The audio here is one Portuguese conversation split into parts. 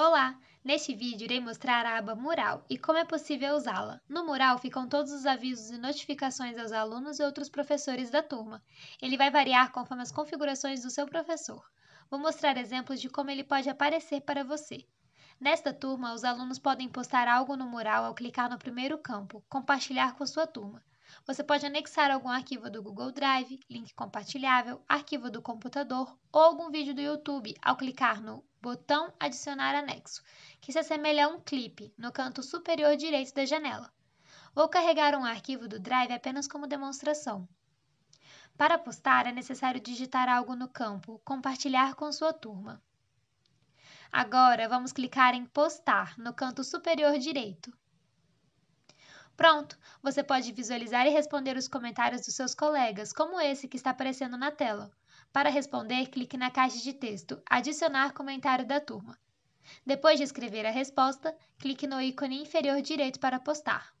Olá! Neste vídeo irei mostrar a aba Mural e como é possível usá-la. No mural ficam todos os avisos e notificações aos alunos e outros professores da turma. Ele vai variar conforme as configurações do seu professor. Vou mostrar exemplos de como ele pode aparecer para você. Nesta turma, os alunos podem postar algo no mural ao clicar no primeiro campo, compartilhar com sua turma. Você pode anexar algum arquivo do Google Drive, link compartilhável, arquivo do computador ou algum vídeo do YouTube ao clicar no botão Adicionar anexo, que se assemelha a um clipe no canto superior direito da janela. Vou carregar um arquivo do Drive apenas como demonstração. Para postar, é necessário digitar algo no campo Compartilhar com sua turma. Agora, vamos clicar em Postar no canto superior direito. Pronto, você pode visualizar e responder os comentários dos seus colegas, como esse que está aparecendo na tela. Para responder, clique na caixa de texto Adicionar comentário da turma. Depois de escrever a resposta, clique no ícone inferior direito para postar.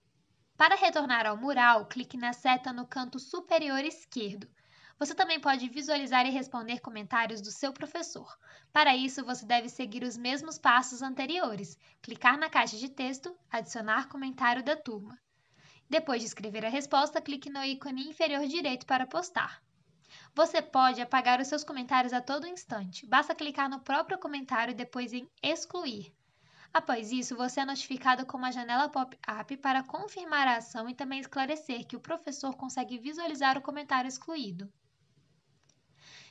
Para retornar ao mural, clique na seta no canto superior esquerdo. Você também pode visualizar e responder comentários do seu professor. Para isso, você deve seguir os mesmos passos anteriores: clicar na caixa de texto, adicionar comentário da turma. Depois de escrever a resposta, clique no ícone inferior direito para postar. Você pode apagar os seus comentários a todo instante. Basta clicar no próprio comentário e depois em excluir. Após isso, você é notificado com uma janela pop-up para confirmar a ação e também esclarecer que o professor consegue visualizar o comentário excluído.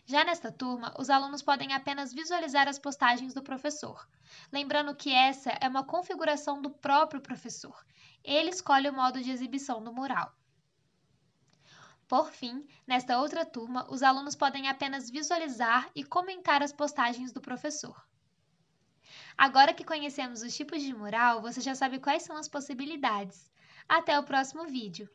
Já nesta turma, os alunos podem apenas visualizar as postagens do professor. Lembrando que essa é uma configuração do próprio professor. Ele escolhe o modo de exibição do mural. Por fim, nesta outra turma, os alunos podem apenas visualizar e comentar as postagens do professor. Agora que conhecemos os tipos de mural, você já sabe quais são as possibilidades. Até o próximo vídeo!